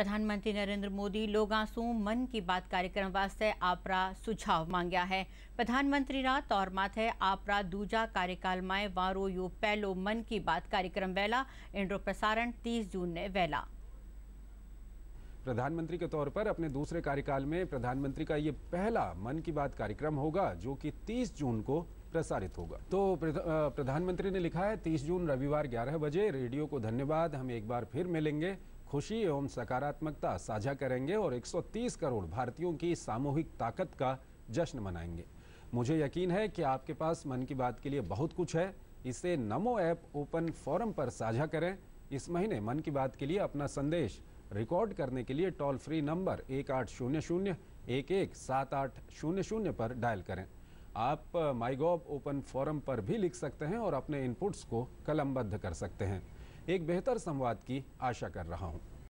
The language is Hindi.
प्रधानमंत्री नरेंद्र मोदी लोगां सू मन की बात कार्यक्रम वास्ते आपरा सुझाव मांगया है प्रधानमंत्री रा तौर माथे आपरा दूजा कार्यकाल माए वारो यो पहलो मन की बात कार्यक्रम वेला इंड्रो प्रसारण 30 जून ने वेला प्रधानमंत्री के तौर पर अपने दूसरे कार्यकाल में प्रधानमंत्री का ये पहला मन की बात कार्यक्रम होगा जो कि 30 जून को प्रसारित होगा तो प्रधानमंत्री ने लिखा है 30 जून रविवार 11 बजे रेडियो को धन्यवाद हम एक बार फिर मिलेंगे खुशी एवं सकारात्मकता साझा करेंगे और 130 करोड़ भारतीयों की सामूहिक ताकत का जश्न मनाएंगे मुझे यकीन है कि आपके पास मन की बात के लिए बहुत कुछ है इसे नमो ऐप ओपन फोरम पर साझा करें इस महीने मन की बात के लिए अपना संदेश रिकॉर्ड करने के लिए टोल फ्री नंबर एक आठ शून्य शून्य एक एक सात आठ शून्य शून्य पर डायल करें आप uh, माई ओपन फोरम पर भी लिख सकते हैं और अपने इनपुट्स को कलमबद्ध कर सकते हैं एक बेहतर संवाद की आशा कर रहा हूँ